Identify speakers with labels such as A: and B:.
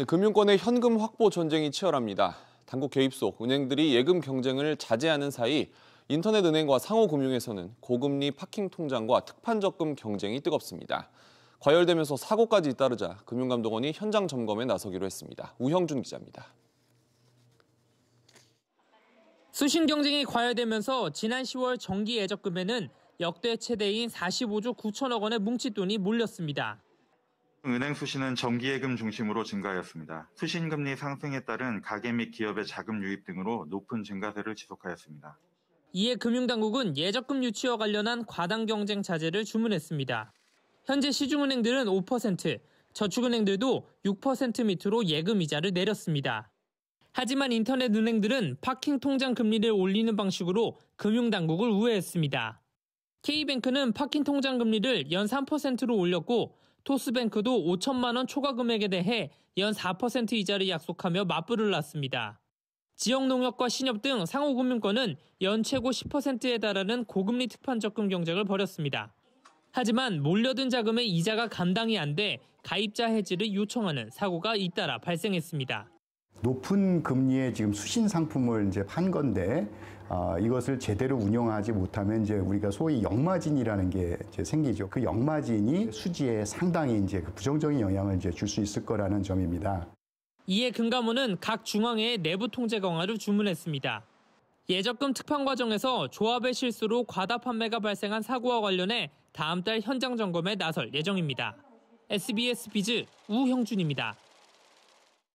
A: 네, 금융권의 현금 확보 전쟁이 치열합니다. 당국 개입 속 은행들이 예금 경쟁을 자제하는 사이 인터넷 은행과 상호금융에서는 고금리 파킹 통장과 특판 적금 경쟁이 뜨겁습니다. 과열되면서 사고까지 잇따르자 금융감독원이 현장 점검에 나서기로 했습니다. 우형준 기자입니다.
B: 수신 경쟁이 과열되면서 지난 10월 정기 예적금에는 역대 최대인 45조 9천억 원의 뭉칫돈이 몰렸습니다.
C: 은행 수신은 정기예금 중심으로 증가하였습니다. 수신금리 상승에 따른 가계 및 기업의 자금 유입 등으로 높은 증가세를 지속하였습니다.
B: 이에 금융당국은 예적금 유치와 관련한 과당 경쟁 자제를 주문했습니다. 현재 시중은행들은 5%, 저축은행들도 6% 밑으로 예금 이자를 내렸습니다. 하지만 인터넷 은행들은 파킹 통장 금리를 올리는 방식으로 금융당국을 우회했습니다. K뱅크는 파킹 통장 금리를 연 3%로 올렸고 토스뱅크도 5천만 원 초과 금액에 대해 연 4% 이자를 약속하며 맞불을 놨습니다. 지역농협과 신협 등 상호금융권은 연 최고 10%에 달하는 고금리 특판적금 경쟁을 벌였습니다. 하지만 몰려든 자금의 이자가 감당이 안 돼 가입자 해지를 요청하는 사고가 잇따라 발생했습니다.
D: 높은 금리에 지금 수신 상품을 이제 판 건데 어, 이것을 제대로 운영하지 못하면 이제 우리가 소위 역마진이라는 게 이제 생기죠. 그 역마진이 수지에 상당히 이제 그 부정적인 영향을 이제 줄 수 있을 거라는 점입니다.
B: 이에 금감원은 각 중앙회에 내부 통제 강화를 주문했습니다. 예적금 특판 과정에서 조합의 실수로 과다 판매가 발생한 사고와 관련해 다음 달 현장 점검에 나설 예정입니다. SBS 비즈 우형준입니다.